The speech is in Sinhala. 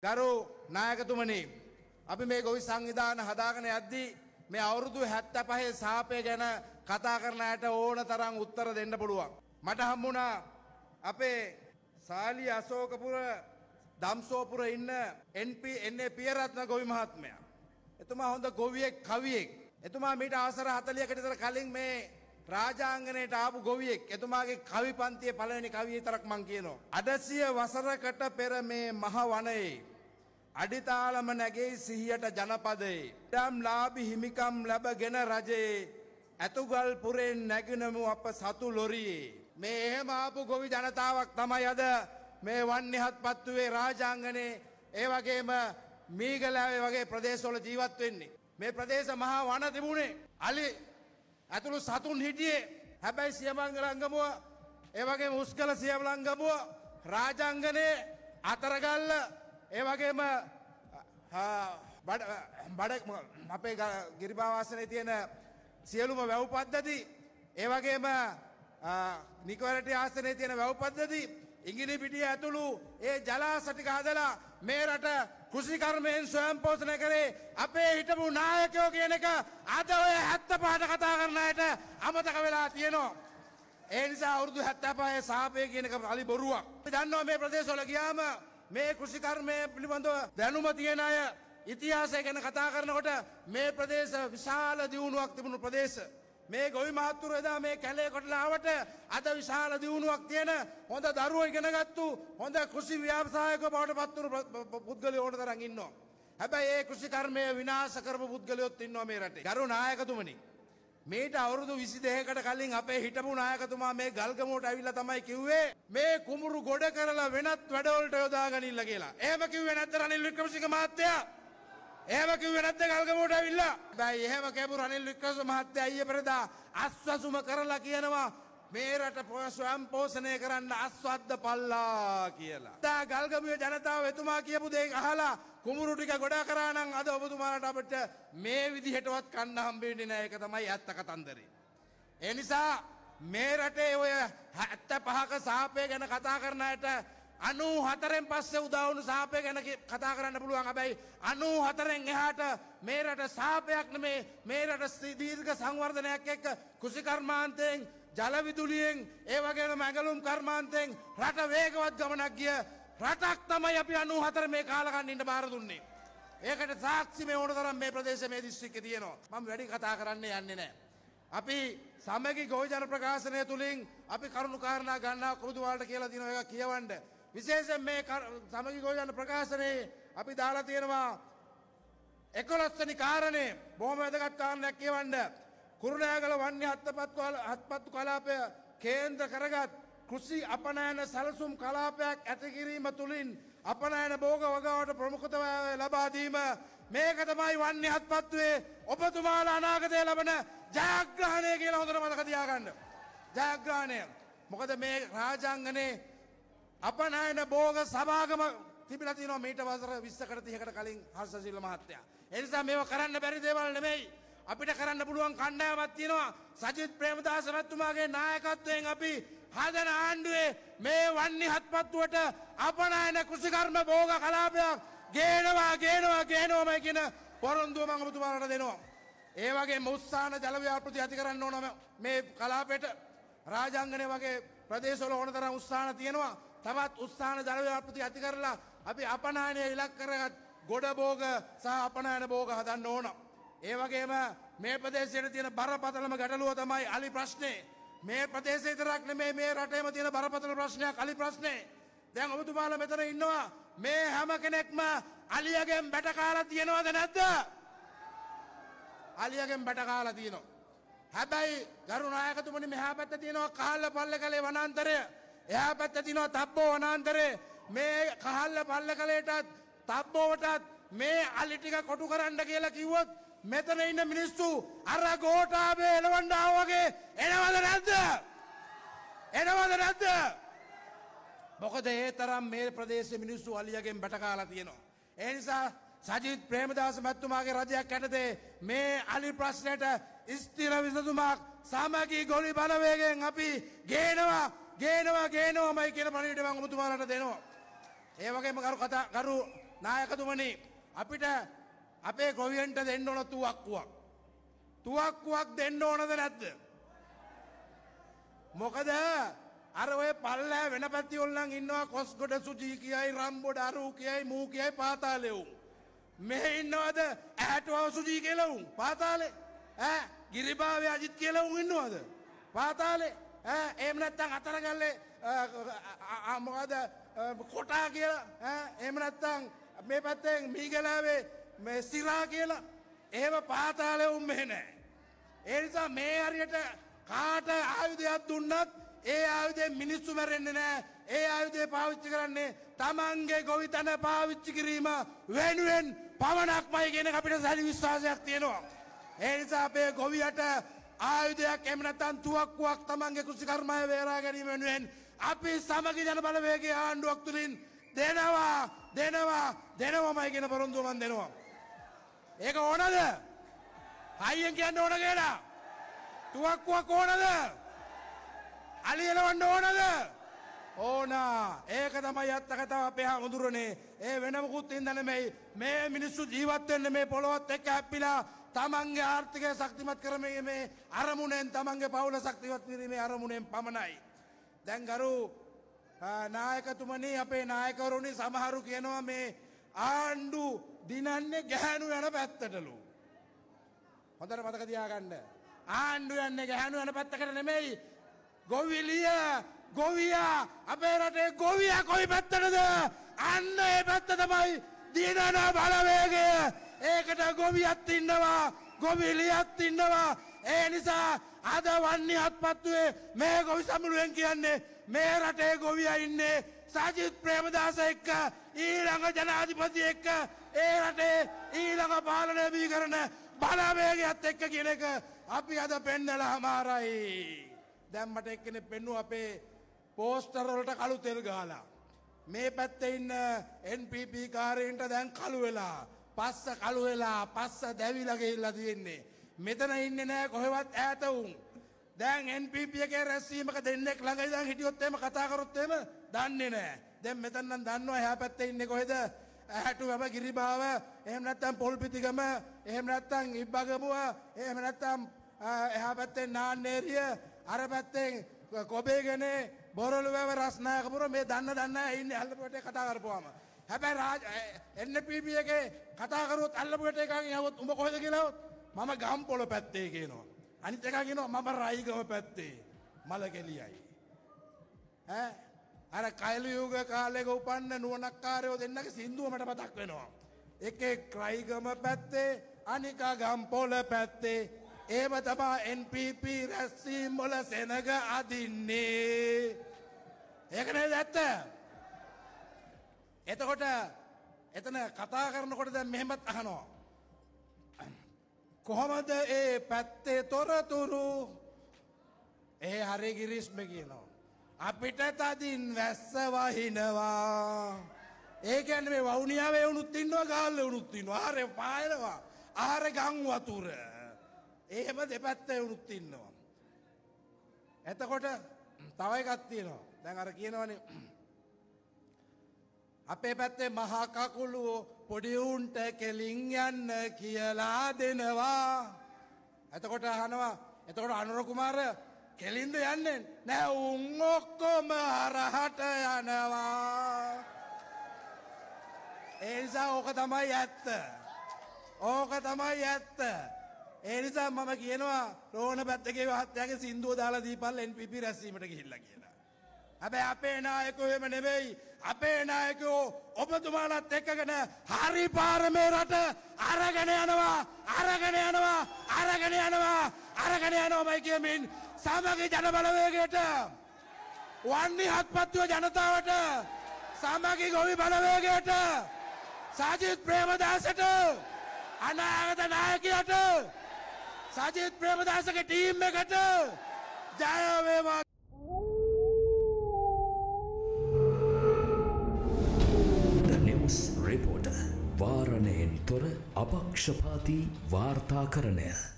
ගරු නායකතුමනි අපි මේ ගොවි සංවිධාන හදාගෙන යද්දී මේ අවුරුදු 75 සාපේ ගැන කතා කරන අයට ඕන තරම් උත්තර දෙන්න පුළුවන්. මට හම්බුණා අපේ සාලි අශෝකපුර දම්සෝපුර ඉන්න NP NA පියරත්න ගොවි මහත්මයා. එතුමා හොඳ ගොවියෙක් කවියෙක්. එතුමා මීට අවසර 40කට විතර කලින් මේ රාජාංගනයට ආපු ගොවියෙක් එතුමාගේ කවි පන්තියේ පළවෙනි කවිය තරක් මං කියනවා. අඩසිය වසරකට පෙර මේ මහ වනයේ අඩිතාලම නැගේ සිහියට ජනපදේ. ඩම් ලාබි හිමිකම් ලැබගෙන රජයේ ඇතුගල් පුරෙන් නැගෙනමු අප සතු ලොරියේ. මේ එහෙම ආපු ගොවි ජනතාවක් තමයි අද මේ වන්නහත් පත්තුවේ රාජාංගනේ ඒ වගේම මීගලෑවේ වගේ ප්‍රදේශවල ජීවත් වෙන්නේ. මේ ප්‍රදේශ මහා වන තිබුණේ. අලි ඇතුළු සතුන් හිටියේ හැබැයි සියමංගලංගමුව ඒ වගේ මුස්කල සියවලංගමුව රාජාංගනේ අතරගල්ල ඒ වගේම බඩ අපේ ගිරිපාවාසනය තියෙන සියලුම වැව්පද්ධති ඒවගේම නිකවරට ආසනය තියෙන වැව්පද්ධති ඉංගිලි පිටිය ඇතුළු ඒ ජලාසටික හදලා මේ රට කෘෂිකර්මයෙන් ස්වයම් පෝෂණය කරේ අපේ හිටපු නායකයෝ කියන එක අද ඔය හැත්ත පහට කතා කරන්නයට අමතක වෙලා තියෙනවා. ඒ නිසා අවුරුදු හැත්තපහේ සාපය කියනක අලි බොරුවක්. දන්නවා මේ ප්‍රදේශවල ගියාම මේ කෘෂිකර්මය පිළිබඳව දැනුම තියෙන අය ඉතිහාසය ගැන කතා කරනකොට මේ ප්‍රදේශ විශාල දියුණුවක් තිබුණු ප්‍රදේශ. මේ ගොවි මහත්තුරු එදා මේ කැලේ කොටලාවට අද විශාල දියුණුවක් තියෙන හොඳ දරුවෝ ඉගෙන ගත්තු හොඳ කෘෂි ව්‍යවසායක බවට පත්වුණු පුද්ගලයෝ ඕන තරම් ඉන්නවා. හැබැයි ඒ කෘෂිකර්මය විනාශ කරපු පුද්ගලයොත් ඉන්නවා මේ රටේ. ගරු නායකතුමනි මේට අවුරුදු විසි දෙහකට කලින් අපේ හිටපු නායකතුමා මේ ගල්ගමෝට ඇවිල්ල තමයි කිව්වේ මේ කුමරු ගොඩ කරලා වෙනත් වැඩවලට යොදාගනිල්ල කියලා ඒම කිව්ව නැත්ත රනිල් වික්‍රමසික මහත්තයා ඒම කිව්ව නැත්ත ගල්ගමෝට ඇවිල්ලා බැයි එහෙම කැපු රනිල් වික්‍රස මහත්තය අයිය පෙරදා අස්වසුම කරලා කියනවා මේ රට පොස්වයම් පෝෂණය කරන්න අස්වද්ද පල්ලා කියලා. දා ගල්ගමුවේ ජනතාව එතුමා කියපු දේ අහලා කුමුරු ටික ගොඩා කරා නම් අද ඔබතුමාලට අපිට මේ විදිහටවත් කන්න හම්බෙන්නේ නැහැ. ඒක තමයි ඇත්ත කතන්දරේ. ඒ නිසා මේ රටේ ඔය 75ක සාපේ ගැන කතා කරන අයට අනූ හතරෙන් පස්සේ උදාවුණු සාපය ගැන කතා කරන්න පුළුවන් හැබැයි අනූ හතරෙන් එහාට මේරට සාපයක් නෙමේ මේරට දීර්ඝ සංවර්ධනයක් එක්ක කුසිකර්මාන්තයෙන් ජලවිදුලියෙන් ඒ වගේන මැඟලුම් කර්මාන්තයෙන් රට වේගවත් ගමනක් ගිය රටක් තමයි අපි අනු හතර මේ කාලගන්නට බාර දුන්නේ. ඒකට සාක්ෂි මේ ඕන තරම් මේ ප්‍රදේශ මේ දිස්ත්‍රික්කේ තියෙනවා. මම වැඩි කතා කරන්න යන්නේ නැහැ. අපි සමගි ගෝජන ප්‍රකාශනය තුළින් අපි කරුණු කාරණා ගන්නා කුරුදුවාලට කියලා දින එක කියවන්න. විශේෂයෙන් මේ සමගි ගෝජන ප්‍රකාශනයේ අපි දාලා තියෙනවා 11 වෙනි කාරණේ බොහොම වැදගත් කාරණයක් කියවන්න. කුරුණෑගල වන්‍ය හත්පත්තු කලාපය කේන්ද්‍ර කරගත් කෘෂි අපනෑන සැලසුම් කලාපයක් ඇතිකිරීම තුළින් අපනෑන බෝග වගාවට ප්‍රමුඛතව ලබාදීම මේක තමයි වන්නේ හත්පත්වේ ඔබතුමාලා අනාගතය ලබන ජයග්‍රහණය කියලා හොඳට මතක තියාගන්න. ජයග්‍රහණය. මොකද මේ රාජාංගනේ අපනෑන බෝග සභාගම තිබිලා තියෙනවා මීට වසර 20කට 30කට කලින් හර්ෂසිල්ල මහත්තයා. ඒ නිසා මේව කරන්න බැරි දේවල් නෙමෙයි. අපිට කරන්න පුළුවන් කණ්ඩායමක් තියෙනවා. සජිත් ප්‍රේමදාස මහත්මයාගේ නායකත්වයෙන් අපි හදන ආණ්ඩුවේ මේ වන්නේ හත්පත්තුවට අපනායන කෘෂිකර්ම භෝග කලාපයක් ගේනවා ගේනවා ගේනවාමයි කියන පොරොන්දුව මම ඔබතුමාලට දෙනවා. ඒ වගේ මුස්සාන ජල ව්‍යාපෘති ඇති කරන්න ඕන මේ කලාපයට රාජාංගනය වගේ ප්‍රදේශවල ඕන තරම් උත්සාහන තියෙනවා. තවත් උත්සාහන ජල ව්‍යාපෘති ඇති කරලා අපි අපනායනය ඉලක්ක කරගත් ගොඩ භෝග සහ අපනායන භෝග හදන්න ඕනවා. ඒ වගේම මේ ප්‍රදේශයට තියෙන බරපතලම ගැටලුව තමයි අලි ප්‍රශ්නේ. මේ ප්‍රදේශය විතරක් නෙමේ මේ රටේම තියෙන බරපතල ප්‍රශ්නයක් අලි ප්‍රශ්නේ. දැන් ඔබතුමාලා මෙතන ඉන්නවා. මේ හැම කෙනෙක්ම අලියගෙන් බැට කාලා තියෙනවද නැද්ද? අලියගෙන් බැට කාලා තියෙනවා. හැබැයි ගරු නායකතුමනි මෙහා පැත්තේ තියෙනවා කහල්ල පල්ලකලේ වනාන්තරය. එහා පැත්තේ තියෙනවා තබ්බෝ වනාන්තරය. මේ කහල්ල පල්ලකලේටත් තබ්බෝටත් මේ අලි ටික කොටු කරන්න කියලා කිව්වොත් මෙතන ඉන්න මිනිස්සු අර ගෝටාබේ එලවන්න ආවගේ එනවද නැද්ද? එනවද නැද්ද? මොකද ඒ තරම් මේ ප්‍රදේශයේ මිනිස්සු අලියගෙන් බැටකාලා තියෙනවා. ඒ නිසා සජිත් ප්‍රේමදාස මැතිතුමාගේ රජයක් ඇටතේ මේ අලි ප්‍රශ්නයට ස්ථිර විසඳුමක් සමගී ගොලි බලවේගෙන් අපි ගේනවා ගේනවා ගේනවාමයි කියලා පණිවිඩය මම ඔබතුමාලට දෙනවා. ඒ වගේම කරු කතා කරු නායකතුමනි අපිට අපේ ගොවියන්ට දෙන්න ඕන තුවක්කුවක්. තුවක්කුවක් දෙන්න ඕනද නැද්ද. මොකද අර ඔය පල්ලෑ වෙන පැති ඔල්ලන් ඉන්නවා කොස්ගොඩ සුජී කියයි රම්බොඩ අරූ කියයි මූ කියයි පාතාලෙවුම්. මෙහෙ ඉන්නවද ඇටවාව සුජී කියලවුම් පාතාලේ ඇ ගිරිභාවය අජිත් කියලවුම් ඉන්නවාද. පාතාලේ ඒම නැත්තං අතරගල්ලේ අමකද කොටා කියලා එම නැත්තං මේ පැත්තෙන් මීගලාවේ මෙස්සිරා කියලා එහෙම පාතාලය උම්මෙහෙ නෑ. ඒනිසා මේ හරියට කාට ආයුධයක් දුන්නත් ඒ ආයුධය මිනිස්සු මැරෙන්නේ නෑ ඒ ආයුධය පාවිච්චි කරන්නේ තමන්ගේ ගොවිතන පාවිච්චි කිරීම වෙනුවෙන් පමණක්මයි කියන අපිට සැරි විශ්වාසයක් තියෙනවා. ඒ නිසා අපේ ගොවියට ආයුධයක් එහෙම නැත්නම් තුවක්කුවක් තමන්ගේ කෘෂිකර්මය වේරා ගැනීම වෙනුවෙන් අපි සමගි ජන බලවේගයේ ආණ්ඩුවක් තුලින් දෙනවා දෙනවා දෙනවමයි කියන පොරොන්දුව මම දෙනවා. ඒක ඕනද? හයියෙන් කියන්න ඕන කියලා. තුවක්කුවක් ඕනද? අලි එලවන්න ඕනද? ඕන. ඒක තමයි අත්ත කතාව අපේ හඳුරන්නේ. ඒ වෙන මොකුත් ඉඳ නෙමෙයි. මේ මිනිස්සු ජීවත් වෙන්නේ මේ පොළොවත් එක්ක හැප්පිලා තමන්ගේ ආර්ථිකය ශක්තිමත් කරමේ මේ අරමුණෙන් තමන්ගේ පවුල ශක්තිමත් කිරීමේ අරමුණෙන් පමණයි. දැන් ගරු නායකතුමනි අපේ නායකවරුනි සමහරු කියනවා මේ ආණ්ඩු දිනන්නේ ගැහැණු යන පැත්තටලු. හොඳට මතක තියාගන්න. ආණ්ඩු යන්නේ ගැහැණු යන පැත්තකට නෙමෙයි. ගොවිලිය ගොවියා අපේ රටේ ගොවියා කොයි පැත්තටද? අන්න ඒ පැත්ත තමයි දිනන බලවේගය. ඒකට ගොවියත් ඉන්නවා, ගොවිලියත් ඉන්නවා. ඒ නිසා අද වන්නේ අත්පත්තුවේ මේ ගොවි සමුළුවෙන් කියන්නේ මේ රටේ ගොවියා ඉන්නේ සජිත් ප්‍රේමදාස එක්ක ඊළඟ ජනාධිපති එක්ක ඒ රටේ ඊළඟ පාලනය වී කරන බලවේගයක්ත් එක්ක කියන එක අපි අද පෙන්නල හමාරයි. දැම්මට එක්කෙන පෙන්නු අපේ පෝස්ටර්වලට කළු තෙල් ගාලා. මේ පැත්ත ඉන්න NPP කාරීන්ට දැන් කළු වෙලා පස්ස කළු වෙලා පස්ස දැවිලගෙල්ලා තියෙන්නේ. මෙතන ඉන්න නෑ කොහෙවත් ඇතවුන්. දැන් NPP එකේ රැස්වීමක දෙන්නෙක් ළඟ ඉඳන් හිටියොත් එහෙම කතා කරොත් එහෙම දන්නේ නෑ. දැන් මෙතන නම් දන්නවා එහා පැත්තේ ඉන්නේ කොහෙද? ඇහැටු වැව ගිරිබාව, එහෙම නැත්නම් පොල්පිටිගම, එහෙම නැත්නම් ඉබ්බගමුව, එහෙම නැත්නම් එහා පැත්තේ නාන්නේරිය, අර පැත්තෙන් කොබේගනේ, බොරළු වැව රස්නායකපුර මේ දන්න දන්න ඉන්නේ අල්ලපුවට කතා කරපුවාම. හැබැයි රාජ NPP එකේ කතා කරුවොත් අල්ලපුවට එකකින් යවොත් උඹ කොහෙද කියලා මම ගම්පොළ පැත්තේ කියනවා. අනිත් එකා කියනවා මම රයිගම පැත්තේ. මලකෙලියයි. ඈ අර කයිලයුග කාලෙක උපන්න නුවනක්කාරයෝ දෙන්නගේ සින්දුවමට පතක් වෙනවා. එකේ ක්‍රයිගම පැත්තේ අනිකා ගම්පොල පැත්තේ ඒම තමා NPP රැස්සීම්මොල සෙනග අදින්නේ. ඒකන ඇත්ත. එතකොට එතන කතා කරනකොට දැ මෙහෙමත් අහනවා. කොහොමද ඒ පැත්තේ තොරතුරු ඒ හරි ගිරිස්ම කියනවා. අපිට තදින් වැස්ස වහිනවා. ඒකැන මේ වෞනියාව එවුනුත් ඉන්නවා ගාල්ල වුනුත් ඉන්නවා ආරය පායනවා ආර ගං වතුර. එහෙම දෙපැත්ත එවුනුත් ඉන්නවා. එතකොට තවයි ගත්තියනවා දැන් අර කියනවනේ අපේ පැත්තේ මහාකකුලුවෝ පොඩිවුන්ට කෙලින් යන්න කියලා දෙනවා. ඇතකොට අහනවා එතකොට අනුරකුමාර කෙලින්ද යන්නේ නෑ උන් ඔක්කොම හරහට යනවා. ඒ නිසා ඕක තමයි ඇත්ත. ඕක තමයි ඇත්ත. ඒ නිසා මම කියනවා රෝණ පැත්තකේ මහත්තයාගේ සින්දුව දාලා දීපල් NPP රැස්වීමට ගිහිල්ලා කියලා. හැබැයි අපේ නායකයෝ එහෙම නෙමෙයි. අපේ නායකයෝ ඔබතුමාලත් එක්කගෙන හරි පාර මේ රට අරගෙන යනවා. අරගෙන යනවා. අරගෙන යනවා. අරගෙන යනවාමයි කියමින් සාමාගේ ජනබලවේගයට වන්නේ හත්පත්තුව ජනතාවට සාමාගේ ගොවි බලවේගයට සාජිත් ප්‍රේමදාසට අනාගත නායකයට සජිත් ප්‍රේමදාසගේ ටීම් එකට ජයවේවා රිපෝට වාරණයෙන් තොර අපක්ෂපාති වාර්තා කරණය